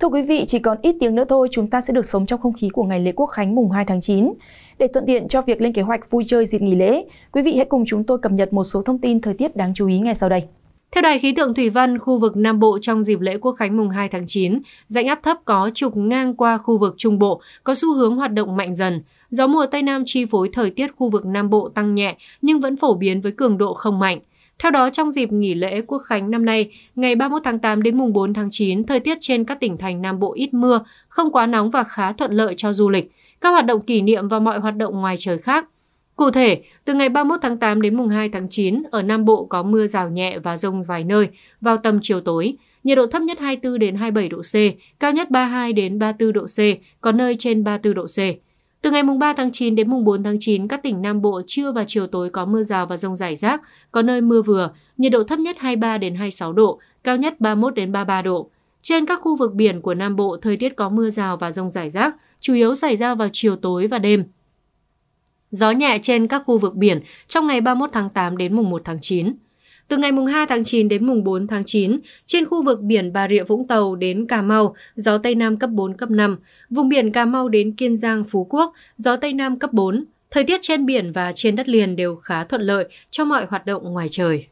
Thưa quý vị, chỉ còn ít tiếng nữa thôi chúng ta sẽ được sống trong không khí của ngày lễ Quốc khánh mùng 2 tháng 9. Để thuận tiện cho việc lên kế hoạch vui chơi dịp nghỉ lễ, quý vị hãy cùng chúng tôi cập nhật một số thông tin thời tiết đáng chú ý ngay sau đây. Theo Đài khí tượng Thủy văn, khu vực Nam Bộ trong dịp lễ Quốc khánh mùng 2 tháng 9, rãnh áp thấp có trục ngang qua khu vực Trung Bộ, có xu hướng hoạt động mạnh dần. Gió mùa Tây Nam chi phối thời tiết khu vực Nam Bộ tăng nhẹ nhưng vẫn phổ biến với cường độ không mạnh. Theo đó, trong dịp nghỉ lễ Quốc Khánh năm nay, ngày 31 tháng 8 đến mùng 4 tháng 9, thời tiết trên các tỉnh thành Nam Bộ ít mưa, không quá nóng và khá thuận lợi cho du lịch, các hoạt động kỷ niệm và mọi hoạt động ngoài trời khác. Cụ thể, từ ngày 31 tháng 8 đến mùng 2 tháng 9, ở Nam Bộ có mưa rào nhẹ và rông vài nơi vào tầm chiều tối. Nhiệt độ thấp nhất 24 đến 27 độ C, cao nhất 32 đến 34 độ C, có nơi trên 34 độ C. Từ ngày mùng 3 tháng 9 đến mùng 4 tháng 9, các tỉnh Nam Bộ trưa và chiều tối có mưa rào và rông rải rác, có nơi mưa vừa, nhiệt độ thấp nhất 23 đến 26 độ, cao nhất 31 đến 33 độ. Trên các khu vực biển của Nam Bộ, thời tiết có mưa rào và rông rải rác, chủ yếu xảy ra vào chiều tối và đêm. Gió nhẹ trên các khu vực biển trong ngày 31 tháng 8 đến mùng 1 tháng 9. Từ ngày 2 tháng 9 đến mùng 4 tháng 9, trên khu vực biển Bà Rịa Vũng Tàu đến Cà Mau, gió Tây Nam cấp 4, cấp 5. Vùng biển Cà Mau đến Kiên Giang, Phú Quốc, gió Tây Nam cấp 4. Thời tiết trên biển và trên đất liền đều khá thuận lợi cho mọi hoạt động ngoài trời.